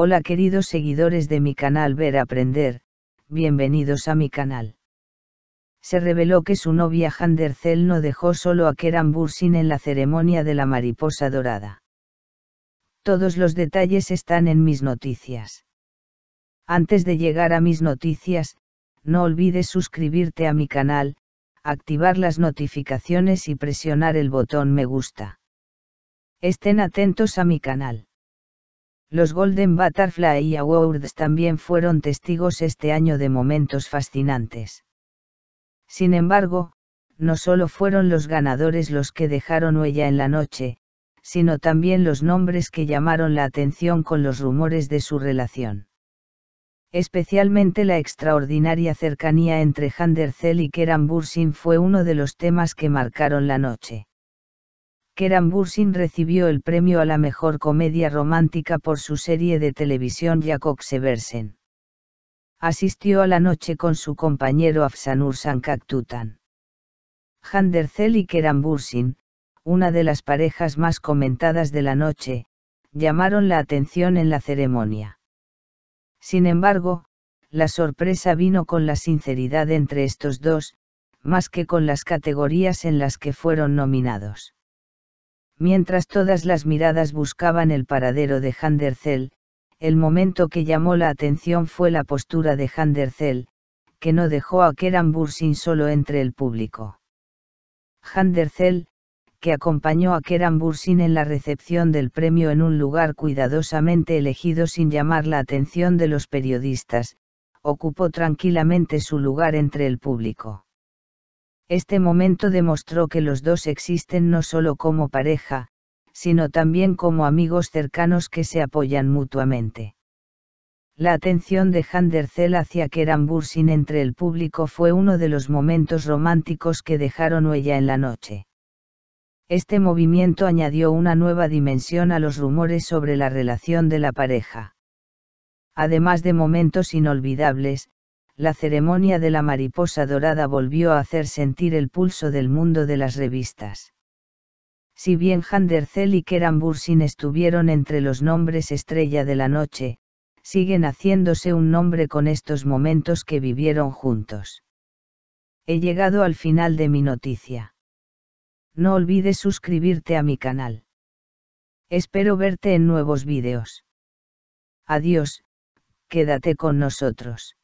Hola queridos seguidores de mi canal Ver Aprender, bienvenidos a mi canal. Se reveló que su novia Handercel no dejó solo a Keran Bursin en la ceremonia de la mariposa dorada. Todos los detalles están en mis noticias. Antes de llegar a mis noticias, no olvides suscribirte a mi canal, activar las notificaciones y presionar el botón me gusta. Estén atentos a mi canal. Los Golden Butterfly Awards también fueron testigos este año de momentos fascinantes. Sin embargo, no solo fueron los ganadores los que dejaron huella en la noche, sino también los nombres que llamaron la atención con los rumores de su relación. Especialmente la extraordinaria cercanía entre Hander Zell y Keran Bursin fue uno de los temas que marcaron la noche. Keran Bursin recibió el premio a la mejor comedia romántica por su serie de televisión Seversen. Asistió a la noche con su compañero Afsanur Sankaktutan. Handercel y Keran Bursin, una de las parejas más comentadas de la noche, llamaron la atención en la ceremonia. Sin embargo, la sorpresa vino con la sinceridad entre estos dos, más que con las categorías en las que fueron nominados. Mientras todas las miradas buscaban el paradero de Handercel, el momento que llamó la atención fue la postura de Handercel, que no dejó a Kerambur Bursin solo entre el público. Handercel, que acompañó a Keran Bursin en la recepción del premio en un lugar cuidadosamente elegido sin llamar la atención de los periodistas, ocupó tranquilamente su lugar entre el público. Este momento demostró que los dos existen no solo como pareja, sino también como amigos cercanos que se apoyan mutuamente. La atención de Handercel hacia Keran Bursin entre el público fue uno de los momentos románticos que dejaron huella en la noche. Este movimiento añadió una nueva dimensión a los rumores sobre la relación de la pareja. Además de momentos inolvidables, la ceremonia de la mariposa dorada volvió a hacer sentir el pulso del mundo de las revistas. Si bien Handercel y Keran Bursin estuvieron entre los nombres estrella de la noche, siguen haciéndose un nombre con estos momentos que vivieron juntos. He llegado al final de mi noticia. No olvides suscribirte a mi canal. Espero verte en nuevos vídeos. Adiós, quédate con nosotros.